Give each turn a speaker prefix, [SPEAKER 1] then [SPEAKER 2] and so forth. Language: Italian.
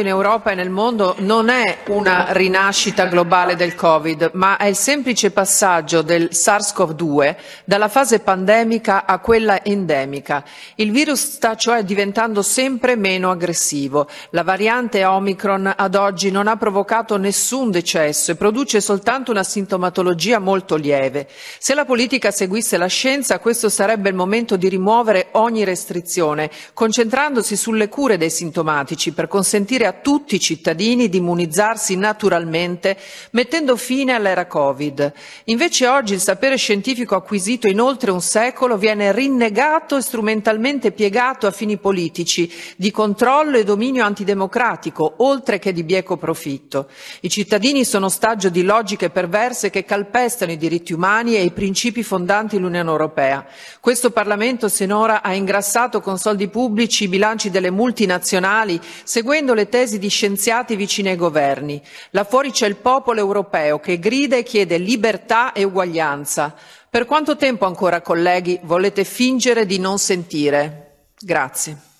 [SPEAKER 1] in Europa e nel mondo non è una rinascita globale del Covid, ma è il semplice passaggio del SARS-CoV-2 dalla fase pandemica a quella endemica. Il virus sta cioè diventando sempre meno aggressivo. La variante Omicron ad oggi non ha provocato nessun decesso e produce soltanto una sintomatologia molto lieve. Se la politica seguisse la scienza, questo sarebbe il momento di rimuovere ogni restrizione, concentrandosi sulle cure dei sintomatici per consentire consentire a tutti i cittadini di immunizzarsi naturalmente mettendo fine all'era Covid. Invece oggi il sapere scientifico acquisito in oltre un secolo viene rinnegato e strumentalmente piegato a fini politici di controllo e dominio antidemocratico, oltre che di bieco profitto. I cittadini sono ostaggio di logiche perverse che calpestano i diritti umani e i principi fondanti l'Unione Europea. Questo Parlamento sinora ha ingrassato con soldi pubblici i bilanci delle multinazionali, seguendo le tesi di scienziati vicini ai governi. Là fuori c'è il popolo europeo che grida e chiede libertà e uguaglianza. Per quanto tempo ancora, colleghi, volete fingere di non sentire? Grazie.